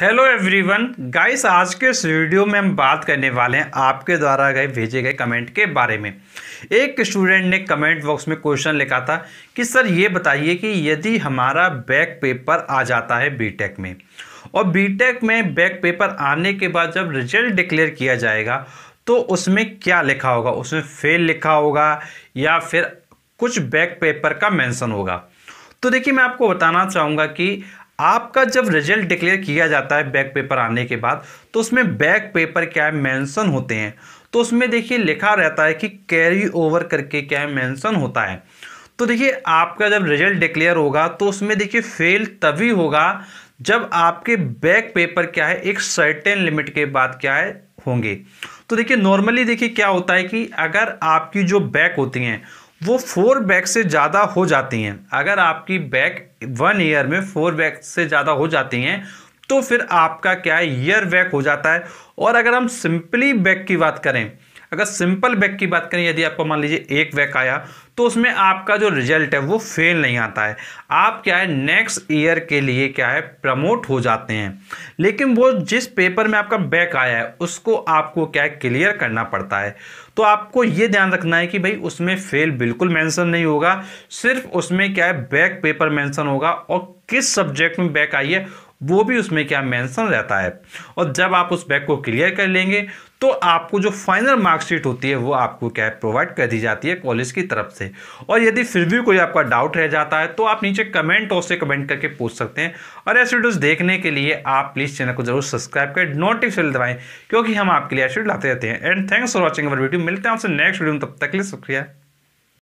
hello everyone guys आज के इस वीडियो में हम बात करने वाले हैं आपके द्वारा गए भेजे गए कमेंट के बारे में एक स्टूडेंट ने कमेंट बॉक्स में क्वेश्चन लिखा था कि सर ये बताइए कि यदि हमारा बैक पेपर आ जाता है बीटेक में और बीटेक में बैक पेपर आने के बाद जब रिजल्ट डिक्लेयर किया जाएगा तो उसमें क्या लिखा होगा उसमें फेल लिखा होगा या फिर कुछ बैक पेपर का मैंसन होगा तो देखिए मैं आपको बताना चाहूँगा कि आपका जब रिजल्ट डिक्लेयर किया जाता है बैक पेपर आने के बाद तो उसमें बैक पेपर क्या है मैंसन होते हैं तो उसमें देखिए लिखा रहता है कि कैरी ओवर करके क्या है मैंसन होता है तो देखिए आपका जब रिजल्ट डिक्लेयर होगा तो उसमें देखिए फेल तभी होगा जब आपके बैक पेपर क्या है एक सर्टेन लिमिट के बाद क्या है होंगे तो देखिए नॉर्मली देखिए क्या होता है कि अगर आपकी जो बैक होती हैं वो फोर बैक से ज़्यादा हो जाती हैं अगर आपकी बैक वन ईयर में फोर बैक से ज़्यादा हो जाती हैं तो फिर आपका क्या है ईयर बैक हो जाता है और अगर हम सिंपली बैक की बात करें अगर सिंपल बैक की बात करें यदि आपको मान लीजिए एक बैक आया तो उसमें आपका जो रिजल्ट है वो फेल नहीं आता है आप क्या है नेक्स्ट ईयर के लिए क्या है प्रमोट हो जाते हैं लेकिन वो जिस पेपर में आपका बैक आया है उसको आपको क्या है क्लियर करना पड़ता है तो आपको ये ध्यान रखना है कि भाई उसमें फेल बिल्कुल मेंशन नहीं होगा सिर्फ उसमें क्या है बैक पेपर मेंशन होगा और किस सब्जेक्ट में बैक आई है वो भी उसमें क्या मेंशन रहता है और जब आप उस बैग को क्लियर कर लेंगे तो आपको जो फाइनल मार्कशीट होती है वो आपको क्या है प्रोवाइड कर दी जाती है कॉलेज की तरफ से और यदि फिर भी कोई आपका डाउट रह जाता है तो आप नीचे कमेंट और से कमेंट करके पूछ सकते हैं और ऐसे वीडियोस देखने के लिए आप प्लीज़ चैनल को जरूर सब्सक्राइब करें नोटिफिकेशन दबाएँ क्योंकि हम आपके लिए ऐसे लाते रहते हैं and thanks for watching our video मिलते हैं आपसे नेक्स्ट वीडियो में तब तक के लिए शुक्रिया